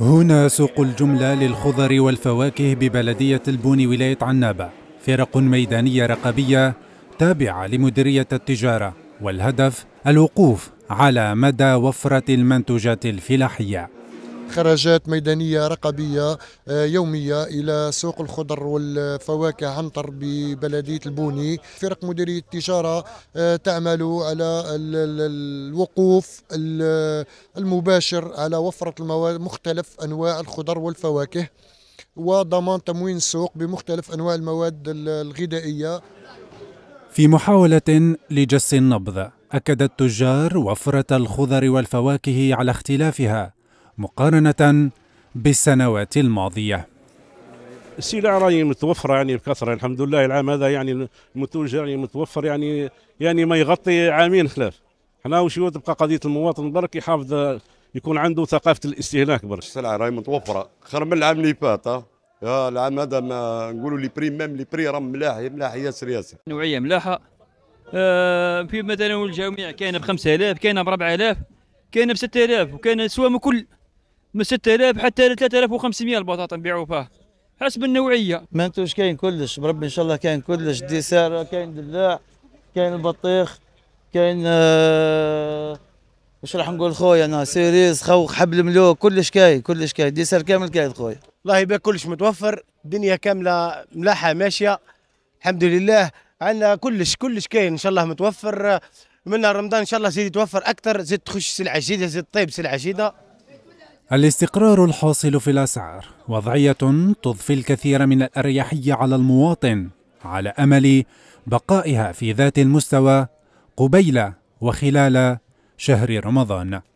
هنا سوق الجملة للخضر والفواكه ببلدية البون ولاية عنابة فرق ميدانية رقابية تابعة لمديرية التجارة والهدف الوقوف على مدى وفرة المنتوجات الفلاحية خرجات ميدانية رقبية آه، يومية إلى سوق الخضر والفواكه عنتر ببلدية البوني فرق مديرية التجارة آه، تعمل على الوقوف المباشر على وفرة المواد مختلف أنواع الخضر والفواكه وضمان تموين السوق بمختلف أنواع المواد الغذائية في محاولة لجس النبض أكد التجار وفرة الخضر والفواكه على اختلافها مقارنة بالسنوات الماضية السلع راهي متوفره يعني بكثره الحمد لله العام هذا يعني المنتوج يعني متوفر يعني يعني ما يغطي عامين خلاف حنا وش تبقى قضيه المواطن برك يحافظ يكون عنده ثقافه الاستهلاك برك السلع راهي متوفره خير من العام اللي فات يا العام هذا ما نقولوا لي بري ميم لي بري راه ملاح ملاح ياسر ياسر نوعيه ملاحه آه في متناول الجميع كاينه ب 5000 كاينه ب 4000 كاينه ب 6000 وكاينه سوا من كل من 6000 حتى ل 3500 البطاطا نبيعوا فيها حسب النوعيه منتوش كاين كلش بربي ان شاء الله كاين كلش ديسار كاين دلاع كاين البطيخ كاين آه، واش راح نقول خويا انا سيريز خوخ حبل ملوك كلش كاين كلش كاين ديسار كامل كاين خويا الله يبارك كلش متوفر الدنيا كامله ملاحه ماشيه الحمد لله عندنا كلش كلش كاين ان شاء الله متوفر من رمضان ان شاء الله زيد يتوفر اكثر زيد تخش سلعه جديده زيد طيب سلعه جديده الاستقرار الحاصل في الأسعار وضعية تضفي الكثير من الأريحية على المواطن على أمل بقائها في ذات المستوى قبيل وخلال شهر رمضان